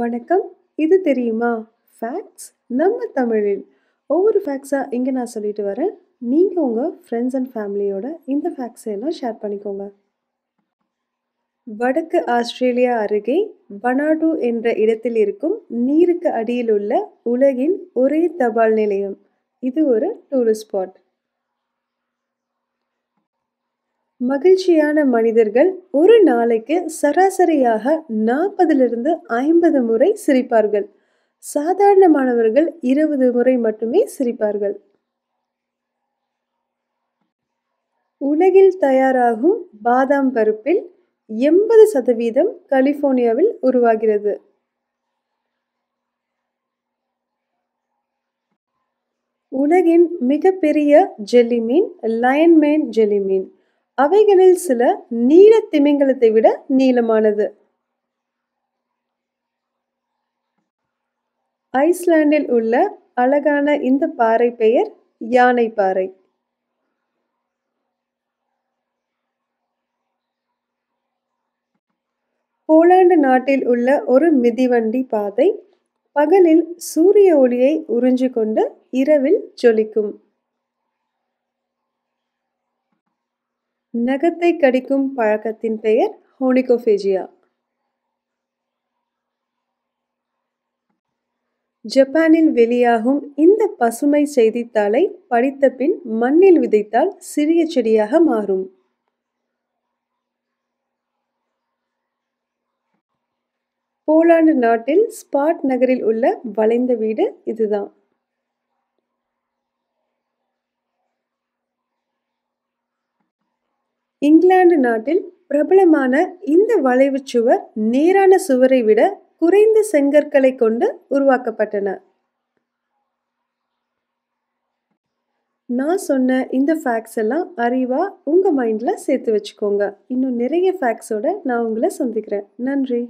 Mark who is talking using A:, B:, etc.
A: வணக்கம் இது தெரியுமா ஃபேக்ட்ஸ் நம்ம தமிழில் ஒவ்வொரு ஃபேக்ட்ஸாக இங்கே நான் சொல்லிட்டு வரேன் நீங்கள் உங்கள் ஃப்ரெண்ட்ஸ் அண்ட் ஃபேமிலியோட இந்த ஃபேக்ட்ஸை எல்லாம் ஷேர் பண்ணிக்கோங்க வடக்கு ஆஸ்திரேலியா அருகே பனாடு என்ற இடத்தில் இருக்கும் நீருக்கு அடியில் உள்ள உலகின் ஒரே தபால் நிலையம் இது ஒரு டூரிஸ்ட் ஸ்பாட் மகிழ்ச்சியான மனிதர்கள் ஒரு நாளைக்கு சராசரியாக நாற்பதிலிருந்து ஐம்பது முறை சிரிப்பார்கள் சாதாரணமானவர்கள் இருபது முறை மட்டுமே சிரிப்பார்கள் உலகில் தயாராகும் பாதாம் பருப்பில் எண்பது சதவீதம் கலிஃபோர்னியாவில் உருவாகிறது உலகின் மிகப்பெரிய ஜெல்லி மீன் லயன் மேன் ஜெல்லி மீன் அவைகளில் சில நீல திமிங்கலத்தை விட நீளமானது ஐஸ்லாண்டில் உள்ள அழகான இந்த பாறை பெயர் யானை பாறை போலாண்டு நாட்டில் உள்ள ஒரு மிதிவண்டி பாதை பகலில் சூரிய ஒளியை உறிஞ்சிக்கொண்டு இரவில் ஜொலிக்கும் நகத்தை கடிக்கும் பழக்கத்தின் பெயர் ஹோனிகோஃபேஜியா ஜப்பானில் வெளியாகும் இந்த பசுமை செய்தித்தாளை படித்த பின் மண்ணில் விதைத்தால் சிறிய செடியாக மாறும் போலாண்டு நாட்டில் ஸ்பாட் நகரில் உள்ள வளைந்த வீடு இதுதான் இங்கிலாந்து நாட்டில் பிரபலமான இந்த வளைவு சுவர் நேரான சுவரை விட குறைந்த செங்கற்களை கொண்டு உருவாக்கப்பட்டன நான் சொன்ன இந்த ஃபேக்ட்ஸ் எல்லாம் அறிவாக உங்கள் மைண்டில் சேர்த்து வச்சுக்கோங்க இன்னும் நிறைய ஃபேக்ட்ஸோட நான் உங்களை சந்திக்கிறேன் நன்றி